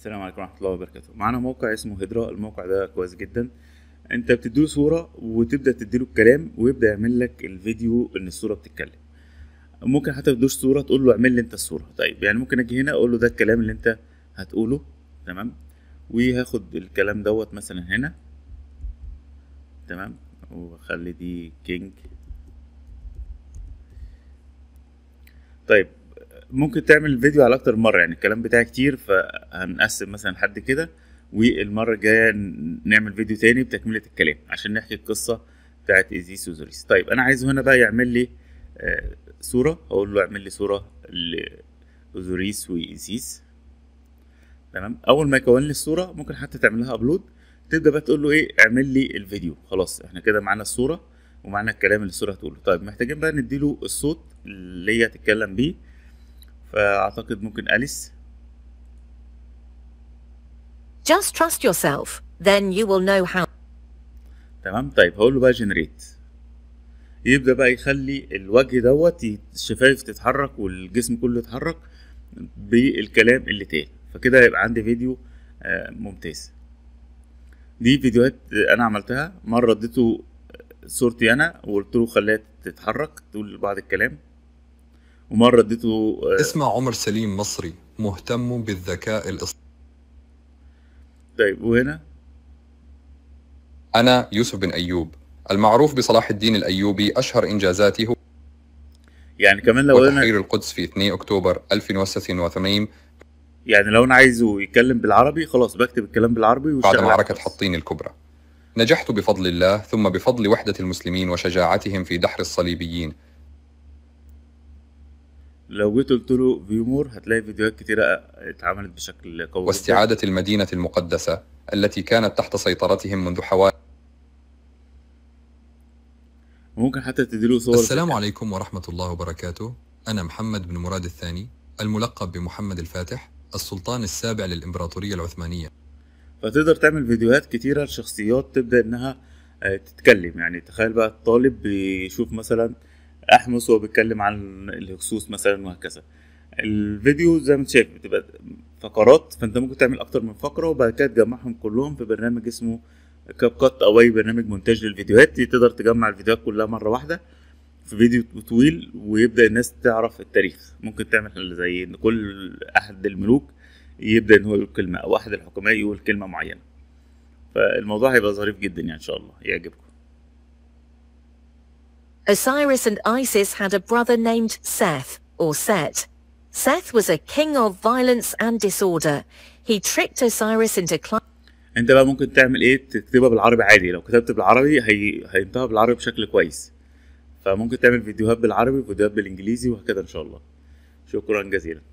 السلام عليكم ورحمه الله وبركاته معانا موقع اسمه هيدرا الموقع ده كويس جدا انت بتديله صوره وتبدا تديله الكلام ويبدا يعمل لك الفيديو ان الصوره بتتكلم ممكن حتى تدوش صوره تقول له اعمل لي انت الصوره طيب يعني ممكن اجي هنا اقول له ده الكلام اللي انت هتقوله تمام وهاخد الكلام دوت مثلا هنا تمام واخلي دي كينج طيب ممكن تعمل فيديو على اكتر مره يعني الكلام بتاعي كتير فهنقسم مثلا حد كده والمره الجايه نعمل فيديو تاني بتكمله الكلام عشان نحكي القصه بتاعت ايزيس وزوريس طيب انا عايزه هنا بقى يعمل لي آه، صوره اقول له اعمل لي صوره لازوريس وايزيس تمام اول ما يكون لي الصوره ممكن حتى تعمل لها ابلود تبدا بقى تقول له ايه اعمل لي الفيديو خلاص احنا كده معانا الصوره ومعانا الكلام اللي الصوره هتقوله طيب محتاجين بقى نديله الصوت اللي هي هتتكلم بيه فأعتقد ممكن أليس Just trust yourself then you will know how تمام طيب هقول له بقى جنريت يبدأ بقى يخلي الوجه دوت الشفايف تتحرك والجسم كله يتحرك بالكلام اللي اتقال فكده هيبقى عندي فيديو آه، ممتاز دي فيديوهات انا عملتها مره اديته صورتي انا وقلت له خليها تتحرك تقول بعض الكلام ومره اديته آه، اسمع عمر سليم مصري مهتم بالذكاء الاصطناعي طيب وهنا انا يوسف بن ايوب المعروف بصلاح الدين الايوبي اشهر انجازاته هو يعني كمان لو انا تحرير القدس في 2 اكتوبر 1980 يعني لو انا عايزه يتكلم بالعربي خلاص بكتب الكلام بالعربي بعد معركه حطين الكبرى نجحت بفضل الله ثم بفضل وحده المسلمين وشجاعتهم في دحر الصليبيين لو جيت قلت له فيومور هتلاقي فيديوهات كتيرة اتعملت بشكل قوي واستعادة جدا. المدينة المقدسة التي كانت تحت سيطرتهم منذ حوالي ممكن حتى تديله صور السلام فيها. عليكم ورحمة الله وبركاته أنا محمد بن مراد الثاني الملقب بمحمد الفاتح السلطان السابع للإمبراطورية العثمانية فتقدر تعمل فيديوهات كتيرة لشخصيات تبدأ إنها تتكلم يعني تخيل بقى الطالب بيشوف مثلا احمس وهو بيتكلم عن الهكسوس مثلا وهكذا الفيديو زي ما انت شايف بتبقى فقرات فانت ممكن تعمل اكتر من فقره وبعد كده تجمعهم كلهم في برنامج اسمه كاب كات او اي برنامج مونتاج للفيديوهات تقدر تجمع الفيديوهات كلها مره واحده في فيديو طويل ويبدا الناس تعرف التاريخ ممكن تعمل زي ان كل احد الملوك يبدا ان هو يقول كلمه او احد الحكماء يقول كلمه معينه فالموضوع هيبقى ظريف جدا يعني ان شاء الله يعجبكم Osiris and Isis had a brother named Seth, or Set. Seth was a king of violence and disorder. He tricked Osiris into climbing انت بقى ممكن تعمل ايه تكتبها بالعربي عادي لو كتبت بالعربي هي... هينطبع بالعربي بشكل كويس فممكن تعمل فيديوهات بالعربي وفيديوهات بالانجليزي وهكذا ان شاء الله شكرا جزيلا